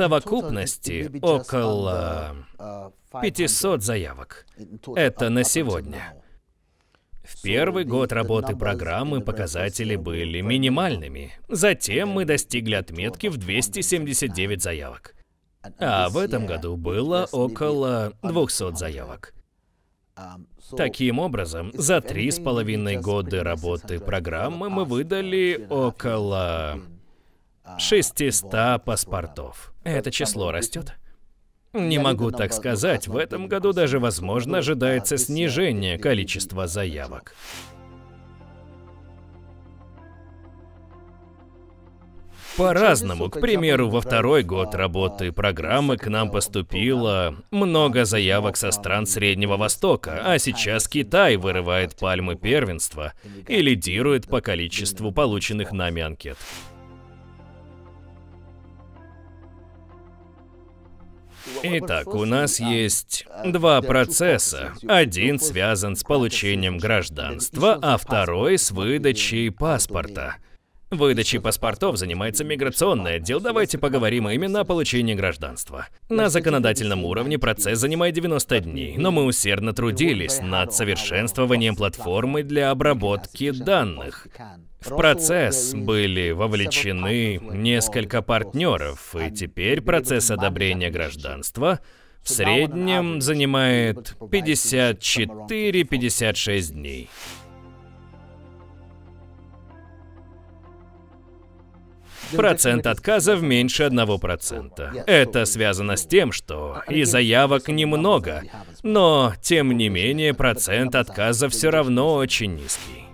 совокупности около 500 заявок. Это на сегодня. В первый год работы программы показатели были минимальными. Затем мы достигли отметки в 279 заявок. А в этом году было около 200 заявок. Таким образом, за три с половиной года работы программы мы выдали около 600 а, паспортов. Это число растет? Не могу так сказать, в этом году даже, возможно, ожидается снижение количества заявок. По-разному. К примеру, во второй год работы программы к нам поступило много заявок со стран Среднего Востока, а сейчас Китай вырывает пальмы первенства и лидирует по количеству полученных нами анкет. Итак, у нас есть два процесса. Один связан с получением гражданства, а второй с выдачей паспорта. Выдачей паспортов занимается миграционный отдел. Давайте поговорим именно о получении гражданства. На законодательном уровне процесс занимает 90 дней, но мы усердно трудились над совершенствованием платформы для обработки данных. В процесс были вовлечены несколько партнеров, и теперь процесс одобрения гражданства в среднем занимает 54-56 дней. Процент отказов меньше 1%. Это связано с тем, что и заявок немного, но тем не менее процент отказа все равно очень низкий.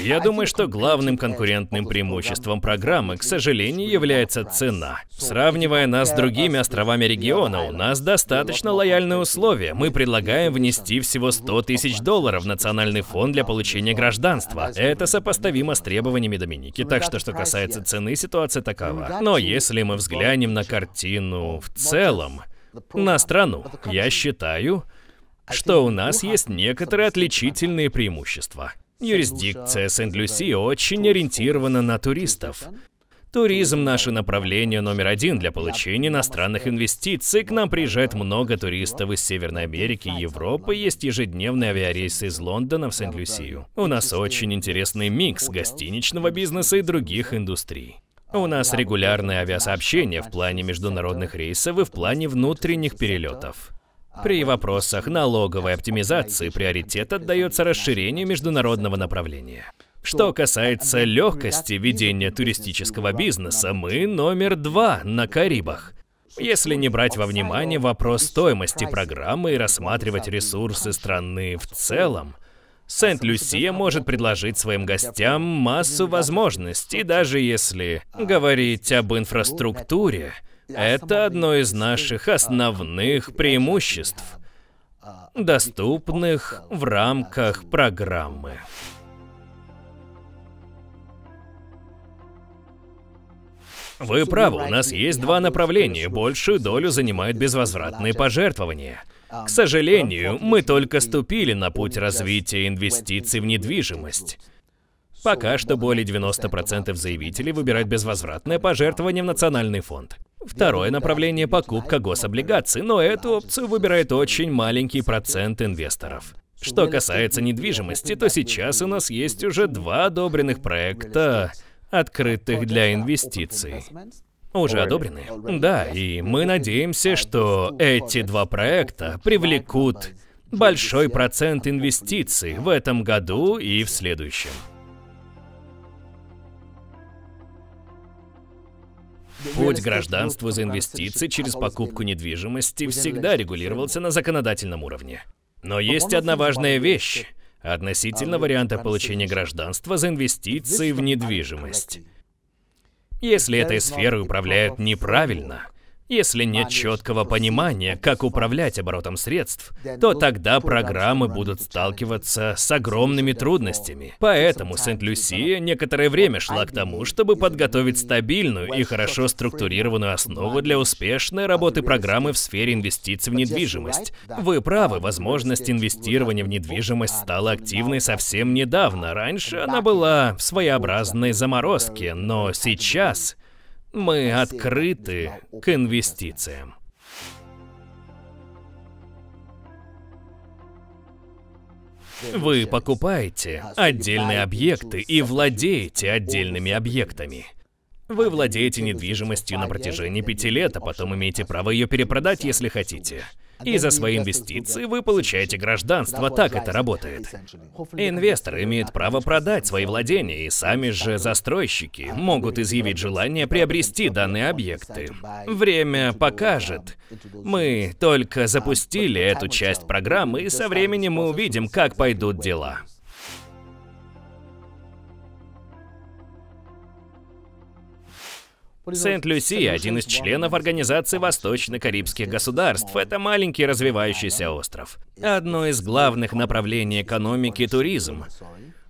Я думаю, что главным конкурентным преимуществом программы, к сожалению, является цена. Сравнивая нас с другими островами региона, у нас достаточно лояльные условия. Мы предлагаем внести всего 100 тысяч долларов в Национальный фонд для получения гражданства. Это сопоставимо с требованиями Доминики. Так что, что касается цены, ситуация такова. Но если мы взглянем на картину в целом, на страну, я считаю, что у нас есть некоторые отличительные преимущества. Юрисдикция Сент-Люси очень ориентирована на туристов. Туризм – наше направление номер один для получения иностранных инвестиций. К нам приезжает много туристов из Северной Америки, и Европы. Есть ежедневные авиарейсы из Лондона в Сент-Люсию. У нас очень интересный микс гостиничного бизнеса и других индустрий. У нас регулярное авиасообщение в плане международных рейсов и в плане внутренних перелетов. При вопросах налоговой оптимизации приоритет отдается расширению международного направления. Что касается легкости ведения туристического бизнеса, мы номер два на Карибах. Если не брать во внимание вопрос стоимости программы и рассматривать ресурсы страны в целом, Сент-Люсия может предложить своим гостям массу возможностей, даже если говорить об инфраструктуре, это одно из наших основных преимуществ, доступных в рамках программы. Вы правы, у нас есть два направления, большую долю занимают безвозвратные пожертвования. К сожалению, мы только ступили на путь развития инвестиций в недвижимость. Пока что более 90% заявителей выбирают безвозвратное пожертвование в национальный фонд. Второе направление – покупка гособлигаций, но эту опцию выбирает очень маленький процент инвесторов. Что касается недвижимости, то сейчас у нас есть уже два одобренных проекта, открытых для инвестиций. Уже одобрены? Да, и мы надеемся, что эти два проекта привлекут большой процент инвестиций в этом году и в следующем. Путь гражданства за инвестиции через покупку недвижимости всегда регулировался на законодательном уровне. Но есть одна важная вещь относительно варианта получения гражданства за инвестиции в недвижимость. Если этой сферой управляют неправильно – если нет четкого понимания, как управлять оборотом средств, то тогда программы будут сталкиваться с огромными трудностями. Поэтому Сент-Люсия некоторое время шла к тому, чтобы подготовить стабильную и хорошо структурированную основу для успешной работы программы в сфере инвестиций в недвижимость. Вы правы, возможность инвестирования в недвижимость стала активной совсем недавно. Раньше она была в своеобразной заморозке, но сейчас мы открыты к инвестициям. Вы покупаете отдельные объекты и владеете отдельными объектами. Вы владеете недвижимостью на протяжении пяти лет, а потом имеете право ее перепродать, если хотите. И за свои инвестиции вы получаете гражданство, так это работает. Инвестор имеет право продать свои владения, и сами же застройщики могут изъявить желание приобрести данные объекты. Время покажет. Мы только запустили эту часть программы, и со временем мы увидим, как пойдут дела. Сент-Люсия – один из членов Организации Восточно-Карибских государств. Это маленький развивающийся остров. Одно из главных направлений экономики – туризм.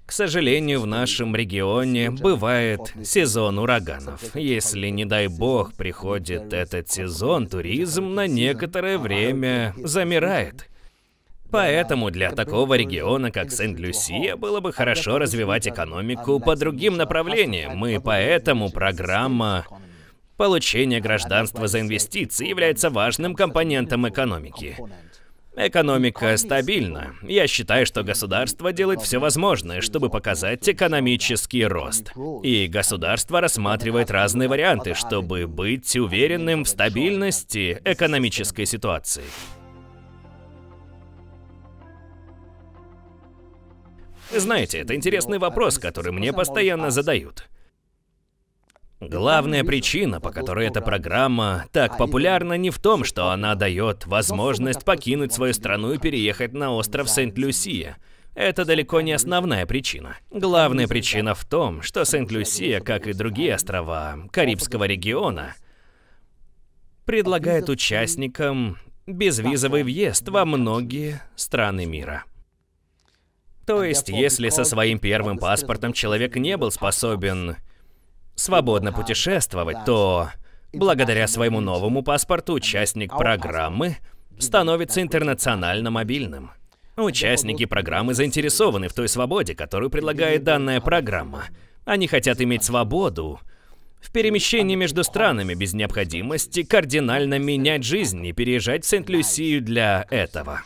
К сожалению, в нашем регионе бывает сезон ураганов. Если, не дай бог, приходит этот сезон, туризм на некоторое время замирает. Поэтому для такого региона, как Сент-Люсия, было бы хорошо развивать экономику по другим направлениям, и поэтому программа Получение гражданства за инвестиции является важным компонентом экономики. Экономика стабильна. Я считаю, что государство делает все возможное, чтобы показать экономический рост. И государство рассматривает разные варианты, чтобы быть уверенным в стабильности экономической ситуации. Знаете, это интересный вопрос, который мне постоянно задают. Главная причина, по которой эта программа так популярна, не в том, что она дает возможность покинуть свою страну и переехать на остров Сент-Люсия. Это далеко не основная причина. Главная причина в том, что Сент-Люсия, как и другие острова Карибского региона, предлагает участникам безвизовый въезд во многие страны мира. То есть, если со своим первым паспортом человек не был способен свободно путешествовать, то благодаря своему новому паспорту участник программы становится интернационально мобильным. Участники программы заинтересованы в той свободе, которую предлагает данная программа. Они хотят иметь свободу в перемещении между странами без необходимости кардинально менять жизнь и переезжать в Сент-Люсию для этого.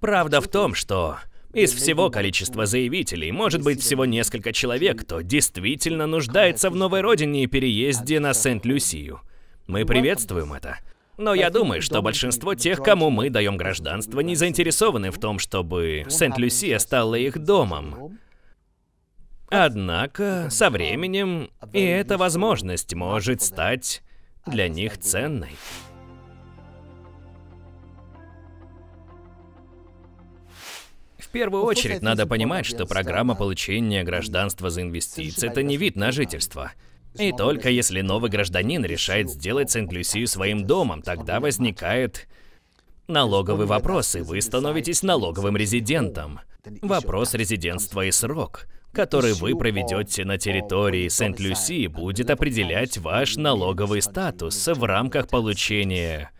Правда в том, что из всего количества заявителей может быть всего несколько человек, кто действительно нуждается в новой родине и переезде на Сент-Люсию. Мы приветствуем это. Но я думаю, что большинство тех, кому мы даем гражданство, не заинтересованы в том, чтобы Сент-Люсия стала их домом. Однако, со временем и эта возможность может стать для них ценной. В первую ну, очередь надо понимать, что программа получения гражданства за инвестиции – это не вид на жительство. И только если новый гражданин решает сделать Сент-Люсию своим домом, тогда возникает налоговый вопрос, и вы становитесь налоговым резидентом. Вопрос резидентства и срок, ну, который вы проведете на территории Сент-Люсии, будет определять ваш налоговый статус в рамках получения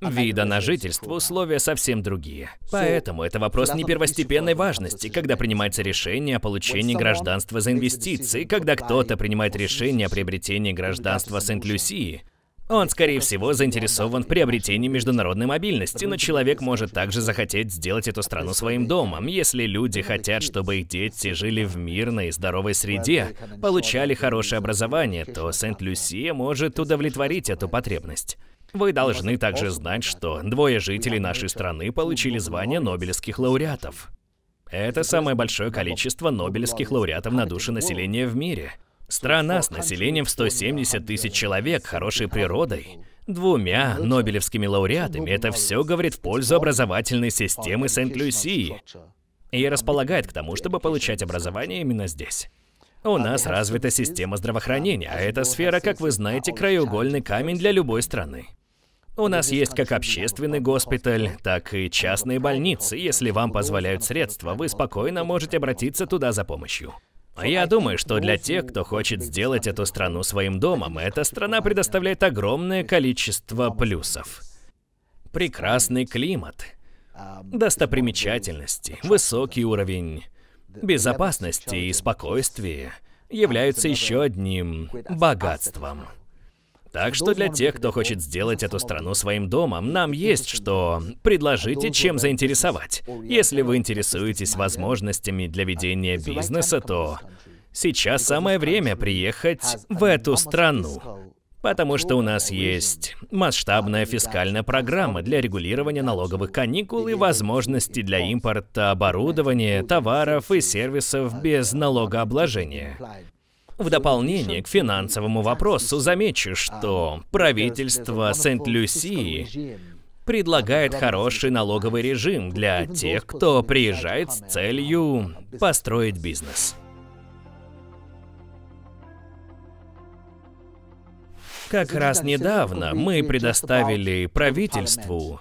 вида на жительство условия совсем другие. Поэтому это вопрос не первостепенной важности, когда принимается решение о получении гражданства за инвестиции, когда кто-то принимает решение о приобретении гражданства Сент-Люсии. Он, скорее всего, заинтересован в приобретении международной мобильности, но человек может также захотеть сделать эту страну своим домом, если люди хотят, чтобы их дети жили в мирной и здоровой среде, получали хорошее образование, то Сент-Люсия может удовлетворить эту потребность. Вы должны также знать, что двое жителей нашей страны получили звание Нобелевских лауреатов. Это самое большое количество Нобелевских лауреатов на душу населения в мире. Страна с населением в 170 тысяч человек, хорошей природой, двумя Нобелевскими лауреатами. Это все говорит в пользу образовательной системы Сент-Люсии и располагает к тому, чтобы получать образование именно здесь. У нас развита система здравоохранения, а эта сфера, как вы знаете, краеугольный камень для любой страны. У нас есть как общественный госпиталь, так и частные больницы. Если вам позволяют средства, вы спокойно можете обратиться туда за помощью. А я думаю, что для тех, кто хочет сделать эту страну своим домом, эта страна предоставляет огромное количество плюсов. Прекрасный климат, достопримечательности, высокий уровень безопасности и спокойствия являются еще одним богатством. Так что для тех, кто хочет сделать эту страну своим домом, нам есть что предложить и чем заинтересовать. Если вы интересуетесь возможностями для ведения бизнеса, то сейчас самое время приехать в эту страну. Потому что у нас есть масштабная фискальная программа для регулирования налоговых каникул и возможности для импорта оборудования, товаров и сервисов без налогообложения. В дополнение к финансовому вопросу замечу, что правительство Сент-Люсии предлагает хороший налоговый режим для тех, кто приезжает с целью построить бизнес. Как раз недавно мы предоставили правительству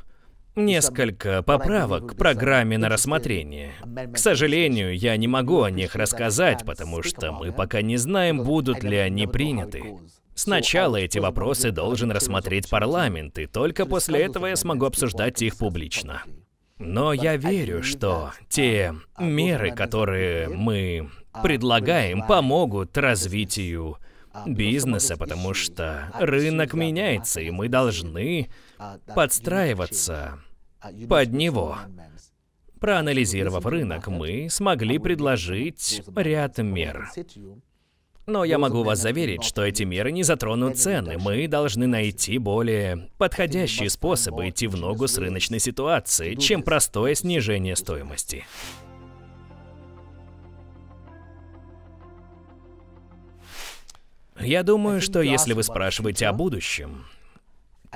несколько поправок к программе на рассмотрение. К сожалению, я не могу о них рассказать, потому что мы пока не знаем, будут ли они приняты. Сначала эти вопросы должен рассмотреть парламент, и только после этого я смогу обсуждать их публично. Но я верю, что те меры, которые мы предлагаем, помогут развитию бизнеса, потому что рынок меняется, и мы должны а, подстраиваться под него. Проанализировав рынок, мы смогли предложить ряд мер. Но я могу вас заверить, что эти меры не затронут цены. Мы должны найти более подходящие способы идти в ногу с рыночной ситуацией, чем простое снижение стоимости. Я думаю, что если вы спрашиваете о будущем,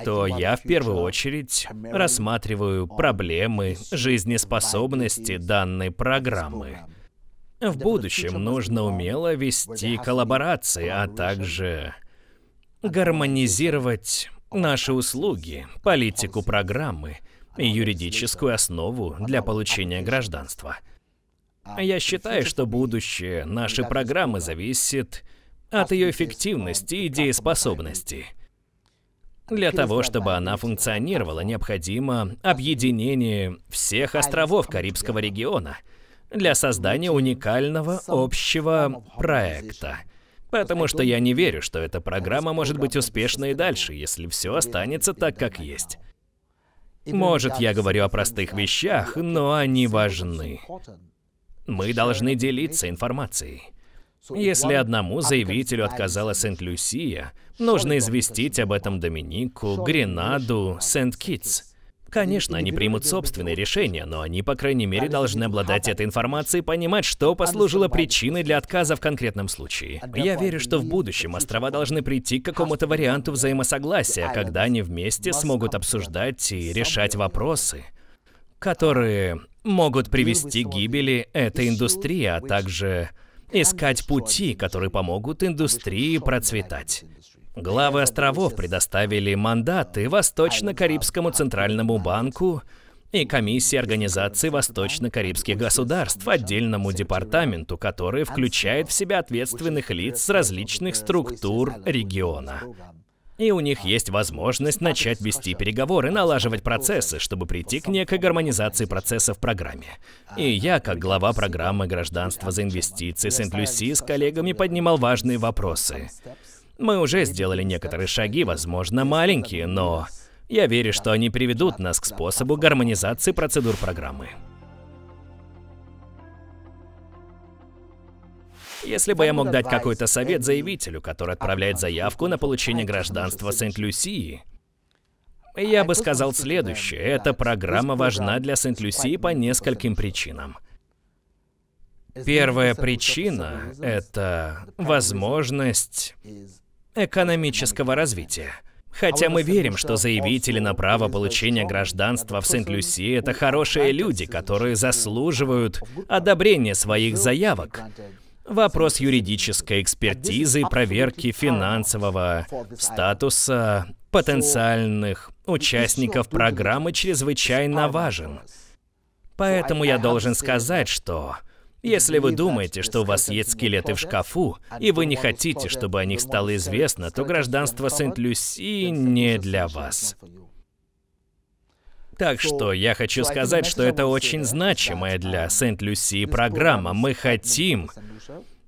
то я в первую очередь рассматриваю проблемы жизнеспособности данной программы. В будущем нужно умело вести коллаборации, а также гармонизировать наши услуги, политику программы и юридическую основу для получения гражданства. А я считаю, что будущее нашей программы зависит от ее эффективности и дееспособности – для того, чтобы она функционировала, необходимо объединение всех островов Карибского региона для создания уникального общего проекта. Потому что я не верю, что эта программа может быть успешной и дальше, если все останется так, как есть. Может, я говорю о простых вещах, но они важны. Мы должны делиться информацией. Если одному заявителю отказала Сент-Люсия, нужно известить об этом Доминику, Гренаду, Сент-Китс. Конечно, они примут собственные решения, но они, по крайней мере, должны обладать этой информацией и понимать, что послужило причиной для отказа в конкретном случае. Я верю, что в будущем острова должны прийти к какому-то варианту взаимосогласия, когда они вместе смогут обсуждать и решать вопросы, которые могут привести к гибели этой индустрии, а также искать пути, которые помогут индустрии процветать. Главы островов предоставили мандаты Восточно-Карибскому Центральному банку и Комиссии Организации Восточно-Карибских государств, отдельному департаменту, который включает в себя ответственных лиц с различных структур региона и у них есть возможность начать вести переговоры, налаживать процессы, чтобы прийти к некой гармонизации процесса в программе. И я, как глава программы гражданства за инвестиции» Сент-Люси, с коллегами поднимал важные вопросы. Мы уже сделали некоторые шаги, возможно, маленькие, но я верю, что они приведут нас к способу гармонизации процедур программы. Если бы я мог дать какой-то совет заявителю, который отправляет заявку на получение гражданства Сент-Люсии, я бы сказал следующее. Эта программа важна для Сент-Люсии по нескольким причинам. Первая причина — это возможность экономического развития. Хотя мы верим, что заявители на право получения гражданства в Сент-Люсии — это хорошие люди, которые заслуживают одобрения своих заявок. Вопрос юридической экспертизы, проверки финансового статуса потенциальных участников программы чрезвычайно важен. Поэтому я должен сказать, что если вы думаете, что у вас есть скелеты в шкафу, и вы не хотите, чтобы о них стало известно, то гражданство Сент-Люси не для вас. Так что я хочу сказать, что это очень значимая для Сент-Люсии программа. Мы хотим,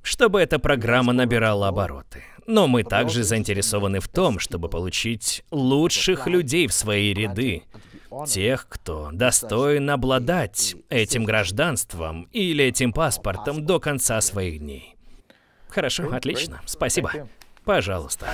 чтобы эта программа набирала обороты. Но мы также заинтересованы в том, чтобы получить лучших людей в свои ряды. Тех, кто достоин обладать этим гражданством или этим паспортом до конца своих дней. Хорошо, отлично. Спасибо. Пожалуйста.